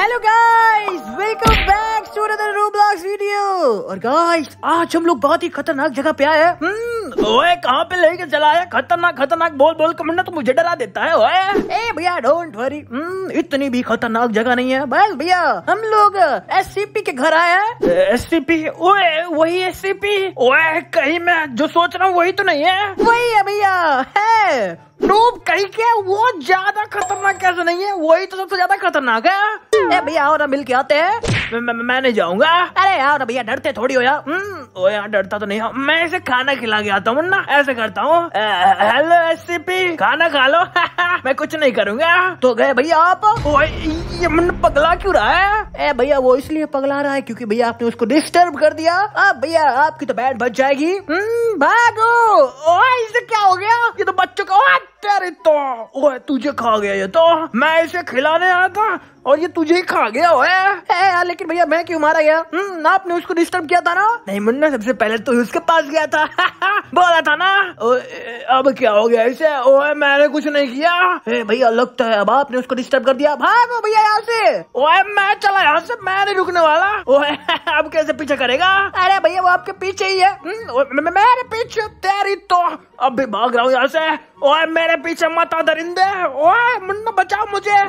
Hello guys welcome back to another Roblox video और guys आज हम लोग बहुत ही खतरनाक जगह पे आए हैं हम्म, ओए कहाँ पे लेके चला है खतरनाक खतरनाक बोल बोल कर तो मुझे डरा देता है ओए ए भैया डोंट वरी हम्म, इतनी भी खतरनाक जगह नहीं है बस भैया हम लोग एस के घर आए हैं एस ओए वही एस ओए कहीं मैं जो सोच रहा हूँ वही तो नहीं है वही है भैया है डूब कहीं क्या वो ज्यादा खतरनाक कैसे नहीं है वही तो सबसे ज्यादा खतरनाक है भैया और मिल के आते हैं मैं नहीं जाऊंगा अरे यार भैया डरते थोड़ी हो यार हम्म, ओ यार डरता तो नहीं मैं इसे खाना खिला गया खाता हूँ ना ऐसे करता हूँ हेलो एस खाना खा लो मैं कुछ नहीं करूँगा तो गए भैया आप ये मन पगला क्यों रहा है ए भैया वो इसलिए पगला रहा है क्योंकि भैया आपने उसको डिस्टर्ब कर दिया अब भैया आपकी तो बैट बच जाएगी हम्म, भागो ओए इसे क्या हो गया ये तो बच्चों का तेरे तो ओए तुझे खा गया ये तो मैं इसे खिलाने आया था और ये तुझे ही खा गया हो लेकिन भैया मैं क्यों मारा गया हम्म, ना आपने उसको डिस्टर्ब किया था ना नहीं मुन्ना सबसे पहले तो उसके पास गया था बोला था ना अब क्या हो गया इसे ओए मैंने कुछ नहीं किया भैया लगता है अब आपने उसको डिस्टर्ब कर दिया भागो भैया यहाँ से ओए मैं चला यहाँ से मैं नहीं रुकने वाला ओए अब कैसे पीछे करेगा अरे भैया वो आपके पीछे ही है हम्म, मेरे पीछे तेरी तो अब भी भाग रहा हूँ यहाँ से ओए मेरे पीछे मत दरिंदे ओए मुन्ना बचाओ मुझे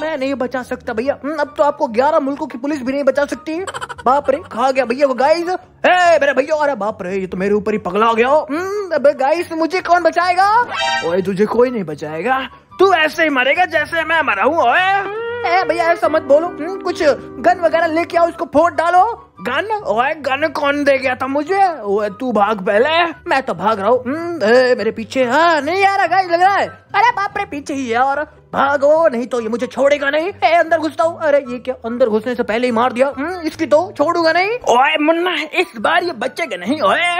मैं नहीं बचा सकता सकता भैया हम्म, अब तो आपको ग्यारह मुल्कों की पुलिस भी नहीं बचा सकती बाप रे खा गया भैया वो गाइस मेरे भैया अरे बाप रे ये तो मेरे ऊपर ही पगला गया हम्म, अबे गाइस मुझे कौन बचाएगा ओए तुझे कोई नहीं बचाएगा तू ऐसे ही मरेगा जैसे मैं मरा हूँ भैया ऐसा मत बोलो हम्म, कुछ गन वगैरह लेके आओ उसको फोड़ डालो गन ओए गन कौन दे गया था मुझे ओए तू भाग पहले मैं तो भाग रहा हूँ मेरे पीछे हाँ नहीं आ रहा गाइस लग रहा है अरे बाप रे पीछे ही है और भागो नहीं तो ये मुझे छोड़ेगा नहीं ए, अंदर घुसता हूँ अरे ये क्या अंदर घुसने से पहले ही मार दिया हम्म, इसकी तो छोड़ूगा नहीं ओए मुन्ना इस बार ये बच्चे का नहीं ओए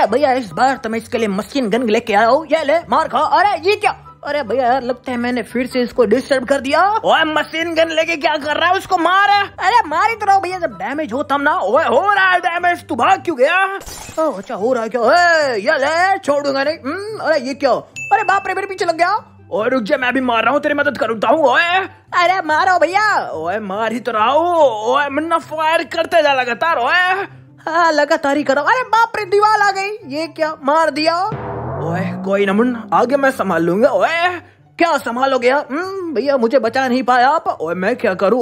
ए भैया इस बार तुम्हें तो इसके लिए मशीन गन लेके आया हो ये ले मार खा अरे ये क्या अरे भैया यार लगता है मैंने फिर से इसको डिस्टर्ब कर दिया ओए मशीन गन लेके क्या कर रहा है उसको मार अरे मार ही तो रहा भैया जब डैमेज हो तब ना ओए हो रहा है डैमेज तू भाग क्यों गया ओ, अच्छा हो रहा है क्या ये ले छोड़ूंगा नहीं हम्म, अरे ये क्या अरे बाप रे मेरे पीछे लग गया और रुक जा मैं भी मार रहा हूँ तेरी मदद करता हूँ ओए अरे मारो भैया ओए मार ही तो रहा हूँ ओए मुन्ना फायर करते जा लगातार ओए हाँ लगातार ही करो अरे बाप रे दीवार आ गई ये क्या मार दिया ओए कोई ना मुन्ना आगे मैं संभाल लूंगा ओए क्या संभालो गया हम्म, भैया मुझे बचा नहीं पाया आप और मैं क्या करूँ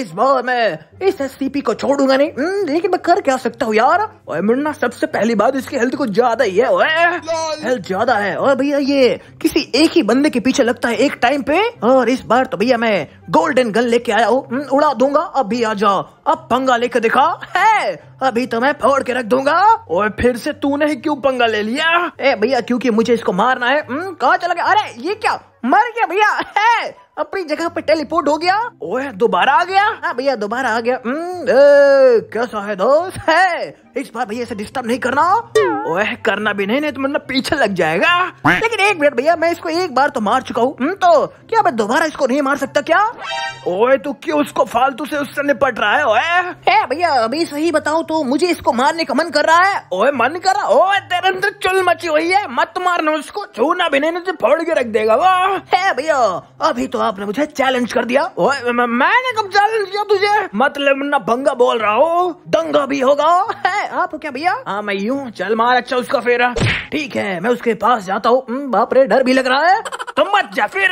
इस बार मैं इस एस को छोड़ूंगा नहीं हम्म, लेकिन मैं कर क्या सकता हूँ यार और मुन्ना सबसे पहली बात इसकी हेल्थ कुछ ज्यादा ही है हेल्थ ज्यादा है और भैया ये किसी एक ही बंदे के पीछे लगता है एक टाइम पे और इस बार तो भैया मैं गोल्डन गन लेके आया हूँ हम्म, उड़ा दूंगा अब भी आ जाओ अब पंगा लेके दिखा है अभी तो मैं फोड़ के रख दूंगा और फिर से तूने ही क्यों पंगा ले लिया ए भैया क्योंकि मुझे इसको मारना है हम्म, कहा चला गया अरे ये क्या मर गया भैया अपनी जगह पे टेलीपोर्ट हो गया ओए दोबारा आ गया हाँ भैया दोबारा आ गया हम्म, ए, कैसा है दोस्त है इस बार भैया डिस्टर्ब नहीं करना ओह करना भी नहीं नहीं तो मतलब पीछे लग जाएगा लेकिन एक मिनट भैया मैं इसको एक बार तो मार चुका हूँ हम्म, तो क्या मैं दोबारा इसको नहीं मार सकता क्या ओए तू क्यों उसको फालतू से उससे निपट रहा है ओए भैया अभी सही बताओ तो मुझे इसको मारने का मन कर रहा है ओए मन कर रहा ओए तेरे अंदर चुल मची हुई है मत मारना उसको छूना भी नहीं तो फोड़ के रख देगा वो है भैया अभी तो आपने मुझे चैलेंज कर दिया ओए मैंने कब चैलेंज किया तुझे मतलब ना भंगा बोल रहा हूँ दंगा भी होगा है आप हो क्या भैया हाँ मैं यूँ चल मार अच्छा उसका फेरा ठीक है मैं उसके पास जाता हूँ हम्म, बाप रे डर भी लग रहा है तुम मत जा फिर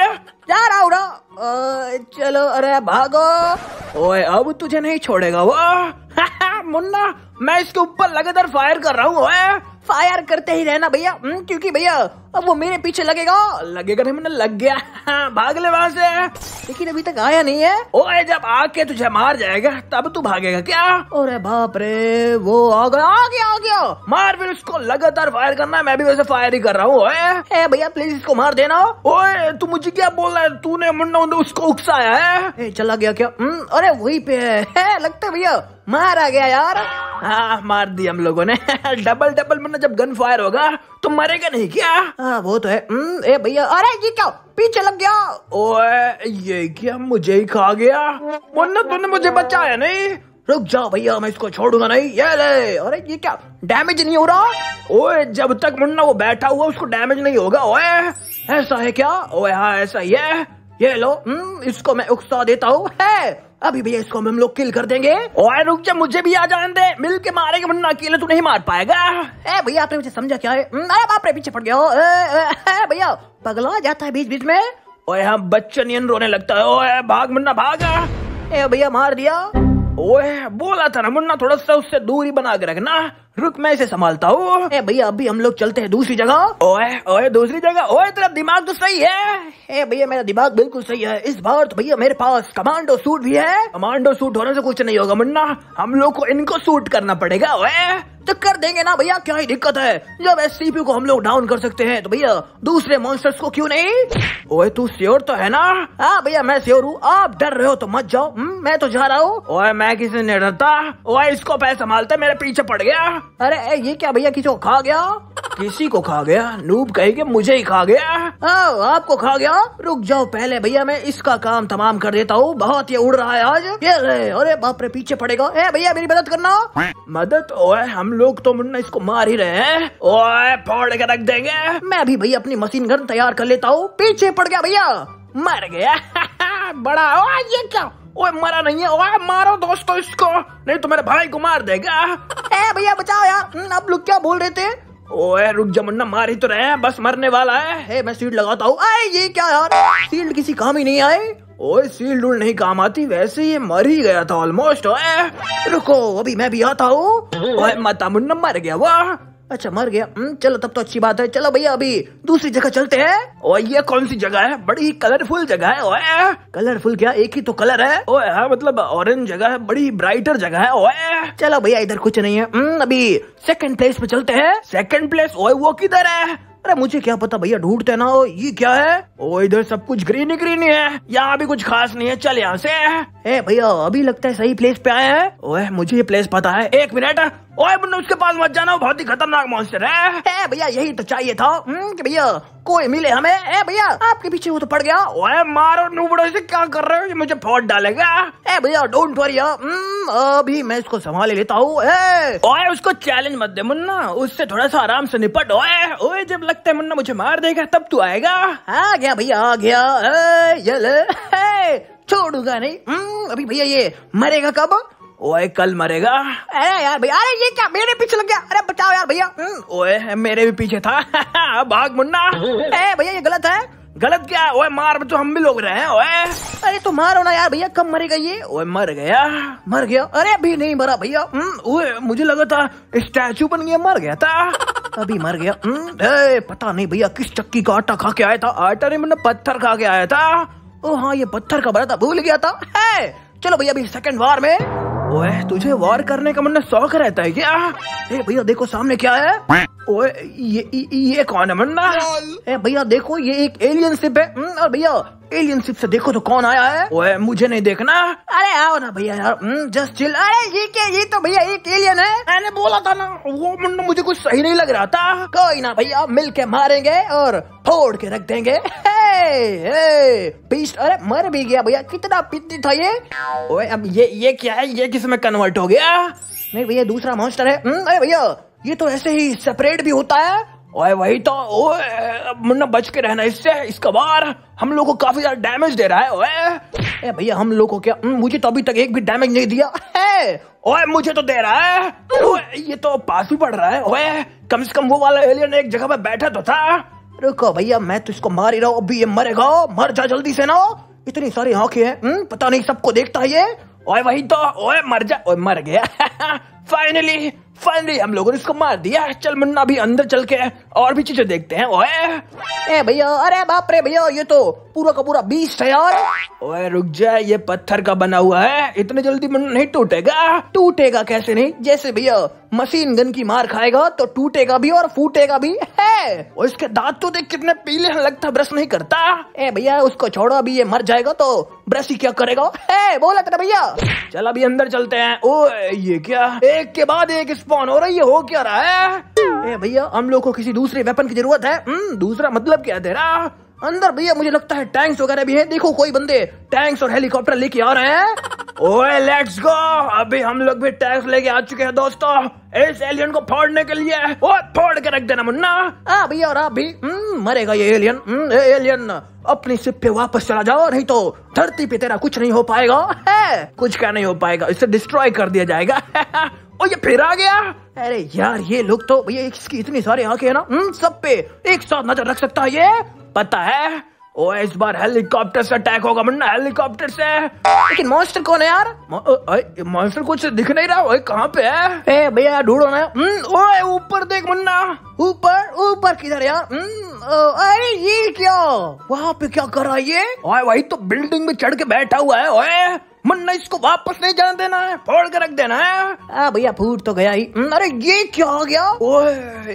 जा रहा हूँ चलो अरे भागो ओए अब तुझे नहीं छोड़ेगा वो मुन्ना मैं इसके ऊपर लगातार फायर कर रहा हूँ फायर करते ही रहना भैया हम्म, क्योंकि भैया अब वो मेरे पीछे लगेगा लगेगा नहीं मुन्ना लग गया भाग ले वहां से लेकिन अभी तक आया नहीं है ओए जब आके तुझे मार जाएगा तब तू भागेगा क्या अरे बाप रे वो आ गया आ गया आ गया मार फिर उसको लगातार फायर करना मैं भी वैसे फायर ही कर रहा हूँ भैया प्लीज इसको मार देना ओए तू मुझे क्या बोल रहा है तूने मुंडा मुंडा उसको उकसाया है ए, चला गया क्या हम्म, अरे वही पे है, है लगता भैया आ गया यार हाँ मार दी हम लोगों ने डबल डबल मतलब जब गन फायर होगा तो मरेगा नहीं क्या हाँ वो तो है हम्म, ए भैया अरे ये क्या पीछे लग गया ओए ये क्या मुझे ही खा गया मुन्ना तूने तो मुझे बचाया नहीं रुक जाओ भैया मैं इसको छोड़ूंगा नहीं ये ले अरे ये क्या डैमेज नहीं हो रहा ओए जब तक मुन्ना वो बैठा हुआ उसको डैमेज नहीं होगा ओए ऐसा है क्या ओए हाँ ऐसा ही है ये लो हम्म, इसको मैं उकसा देता हूँ अभी भैया इसको हम लोग किल कर देंगे ओए रुक जा मुझे भी आ जान दे मिल के मारेगा वरना अकेले तू नहीं मार पाएगा ए भैया आपने मुझे समझा क्या है हम्म, अरे बाप रे पीछे पड़ गया भैया पगला जाता है बीच बीच में ओए हम हाँ, बच्चन यन रोने लगता है ओए भाग मुन्ना भागा ए भैया मार दिया ओए बोला था ना मुन्ना थोड़ा सा उससे दूरी बना के रखना रुक मैं इसे संभालता हूँ भैया अभी हम लोग चलते हैं दूसरी जगह ओए ओए दूसरी जगह ओए तेरा दिमाग तो सही है ए भैया मेरा दिमाग बिल्कुल सही है इस बार तो भैया मेरे पास कमांडो सूट भी है कमांडो सूट होने से कुछ नहीं होगा मुन्ना हम लोग को इनको सूट करना पड़ेगा ओए तो कर देंगे ना भैया क्या ही दिक्कत है जब एस को हम लोग डाउन कर सकते हैं तो भैया दूसरे मॉन्स्टर्स को क्यों नहीं ओए तू श्योर तो है ना हाँ भैया मैं श्योर हूँ आप डर रहे हो तो मत जाओ हम्म, मैं तो जा रहा हूँ ओए मैं किसी ने डरता ओए इसको पैसा मालते मेरे पीछे पड़ गया अरे ये क्या भैया किसी को खा गया किसी को खा गया नूब कहेंगे मुझे ही खा गया आ, हाँ, आपको खा गया रुक जाओ पहले भैया मैं इसका काम तमाम कर देता हूँ बहुत ये उड़ रहा है आज ये अरे बाप रे पीछे पड़ेगा ए भैया मेरी मदद करना मदद ओए हम लोग तो मुन्ना इसको मार ही रहे हैं ओए फोड़ के रख देंगे मैं भी भैया अपनी मशीन गन तैयार कर लेता हूँ पीछे पड़ गया भैया मर गया बड़ा ओ ये क्या ओए मरा नहीं है ओए मारो दोस्तों इसको नहीं तो मेरे भाई को मार देगा भैया बचाओ यार हम्म, अब लोग क्या बोल रहे थे ओए रुक जा मार ही तो रहे हैं बस मरने वाला है हे मैं सीट लगाता हूँ आए ये क्या यार सील्ड किसी काम ही नहीं आए ओए सील्ड उल्ड नहीं काम आती वैसे ये मर ही गया था ऑलमोस्ट ओए रुको अभी मैं भी आता हूँ माता मुन्ना मर गया वाह अच्छा मर गया हम्म, चलो तब तो अच्छी बात है चलो भैया अभी दूसरी जगह चलते हैं और ये कौन सी जगह है बड़ी कलरफुल जगह है ओए कलरफुल क्या एक ही तो कलर है ओए हाँ मतलब ऑरेंज जगह है बड़ी ब्राइटर जगह है ओए चलो भैया इधर कुछ नहीं है हम्म, अभी सेकंड प्लेस पे चलते हैं सेकंड प्लेस ओए वो किधर है अरे मुझे क्या पता भैया ढूंढते ना हो ये क्या है ओ इधर सब कुछ ग्रीन ही ग्रीन ही है यहाँ भी कुछ खास नहीं है चल यहाँ से भैया अभी लगता है सही प्लेस पे आया है ओए मुझे ये प्लेस पता है एक मिनट ओए मुन्नू उसके पास मत जाना बहुत ही खतरनाक मॉन्स्टर है भैया यही तो चाहिए था हम्म, भैया कोई मिले हमें ए भैया आपके पीछे वो तो पड़ गया ओए मारो नूबड़ो से क्या कर रहे हो ये मुझे फोट डालेगा ए भैया डोंट वरी हम्म, अभी मैं इसको संभाल लेता हूँ ओए उसको चैलेंज मत दे मुन्ना उससे थोड़ा सा आराम से निपट ओए ओए जब लगता है मुन्ना मुझे मार देगा तब तू आएगा आ गया भैया आ गया ए, ये ले छोड़ूगा नहीं हम्म, अभी भैया ये मरेगा कब ओए कल मरेगा अरे यार भैया अरे ये क्या मेरे पीछे लग गया अरे बचाओ यार भैया हम्म, ओए मेरे भी पीछे था भाग मुन्ना अरे भैया ये गलत है गलत क्या ओए मार में तो हम भी लोग रहे हैं ओए अरे तो मारो ना यार भैया कब मरेगा ये ओए मर गया मर गया अरे अभी नहीं मरा भैया हम्म, ओए मुझे लगा था स्टैचू बन गया मर गया था अभी मर गया अरे हम्म, पता नहीं भैया किस चक्की का आटा खा के आया था आटा नहीं मैंने मतलब पत्थर खा के आया था ओ हाँ ये पत्थर का बड़ा था भूल गया था चलो भैया अभी सेकंड बार में ओए तुझे वार करने का मन शौक रहता है क्या ए भैया देखो सामने क्या है ओए ये ये, ये कौन है मन्ना ए भैया देखो ये एक एलियन शिप है हम्म, और भैया एलियन शिप से देखो तो कौन आया है ओए मुझे नहीं देखना अरे आओ ना भैया यार जस्ट चिल अरे ये क्या ये तो भैया एक एलियन है मैंने बोला था ना वो मुन्ना मुझे कुछ सही नहीं लग रहा था कोई ना भैया मिल के मारेंगे और फोड़ के रख देंगे पीस्ट अरे मर भी गया भैया कितना पित्ती था ये ओए अब ये ये क्या है ये किस में कन्वर्ट हो गया नहीं भैया दूसरा मॉन्स्टर है हम्म, अरे भैया ये तो ऐसे ही सेपरेट भी होता है ओए वही तो ओए मुन्ना बच के रहना इससे इसका बार हम लोग को काफी ज्यादा डैमेज दे रहा है ओए ए भैया हम लोग को क्या हम्म, मुझे तो अभी तक एक भी डैमेज नहीं दिया है ओए मुझे तो दे रहा है ओए ये तो पास भी पड़ रहा है ओए कम से कम वो वाला एलियन एक जगह पे बैठा तो था रुको भैया मैं तो इसको मार ही रहा हूँ अभी ये मरेगा मर जा जल्दी से ना इतनी सारी आंखें हैं हम्म, पता नहीं सबको देखता है ये ओए वही तो ओए मर जा ओए मर गया फाइनली फाइनली हम लोगों ने इसको मार दिया चल मुन्ना भी अंदर चल के और भी चीजें देखते हैं ओए ए भैया अरे बाप रे भैया ये तो पूरा का पूरा बीस है यार ओए रुक जाए ये पत्थर का बना हुआ है इतने जल्दी नहीं टूटेगा टूटेगा कैसे नहीं जैसे भैया मशीन गन की मार खाएगा तो टूटेगा भी और फूटेगा भी है और इसके दांत तो देख कितने पीले हैं लगता ब्रश नहीं करता ए भैया उसको छोड़ो अभी ये मर जाएगा तो ब्रश ही क्या करेगा है बोला तेरा भैया चल अभी अंदर चलते हैं ओ ये क्या एक के बाद एक स्पॉन हो रही है हो क्या रहा है भैया हम लोग को किसी दूसरे वेपन की जरूरत है हम्म, दूसरा मतलब क्या तेरा अंदर भैया मुझे लगता है टैंक्स वगैरह भी है देखो कोई बंदे टैंक्स और हेलीकॉप्टर लेके आ रहे हैं ओए लेट्स गो अभी हम लोग भी टैक्स लेके आ चुके हैं दोस्तों इस एलियन को फोड़ने के लिए फोड़ के रख देना मुन्ना हाँ भैया और आप भी हम्म, मरेगा ये एलियन हम्म, एलियन अपनी सिप पे वापस चला जाओ नहीं तो धरती पे तेरा कुछ नहीं हो पाएगा है कुछ क्या नहीं हो पाएगा इसे डिस्ट्रॉय कर दिया जाएगा और ये फिर आ गया अरे यार ये लोग तो भैया इसकी इतनी सारी आंखें है ना हम्म, सब पे एक साथ नजर रख सकता है ये पता है ओ इस बार हेलीकॉप्टर से अटैक होगा मुन्ना हेलीकॉप्टर से लेकिन मॉन्स्टर कौन है यार मॉन्स्टर कुछ दिख नहीं रहा ओए कहाँ पे है ए भैया ढूंढो ना हम्म, ओए ऊपर देख मुन्ना ऊपर ऊपर किधर यार हम्म। अरे ये क्या वहाँ पे क्या कर रहा है ये वही तो बिल्डिंग में चढ़ के बैठा हुआ है ओए मुन्ना इसको वापस नहीं जान देना है फोड़ के रख देना है भैया फूट तो गया ही हम्म, अरे ये क्या हो गया ओए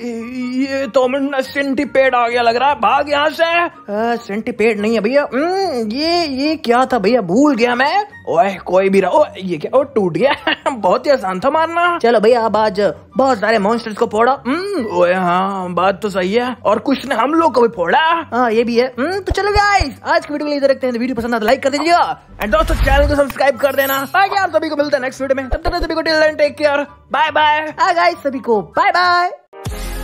ये तो मुन्ना सेंटीपेड आ गया लग रहा है भाग यहाँ से सेंटीपेड नहीं है भैया हम्म, ये ये क्या था भैया भूल गया मैं ओए कोई भी रहो ये क्या ओ टूट गया बहुत ही आसान था मारना चलो भैया अब आज बहुत सारे मॉन्स्टर्स को फोड़ा हम्म, ओए हाँ बात तो सही है और कुछ ने हम लोग को भी फोड़ा हाँ ये भी है तो चलो गाइस आज की वीडियो में इधर रखते हैं वीडियो तो पसंद आता लाइक तो कर दीजिएगा एंड दोस्तों चैनल को सब्सक्राइब सब्सक्राइब कर देना बाय यार सभी को मिलते हैं नेक्स्ट वीडियो में तब तक सभी को take care bye bye guys सभी को बाय बाय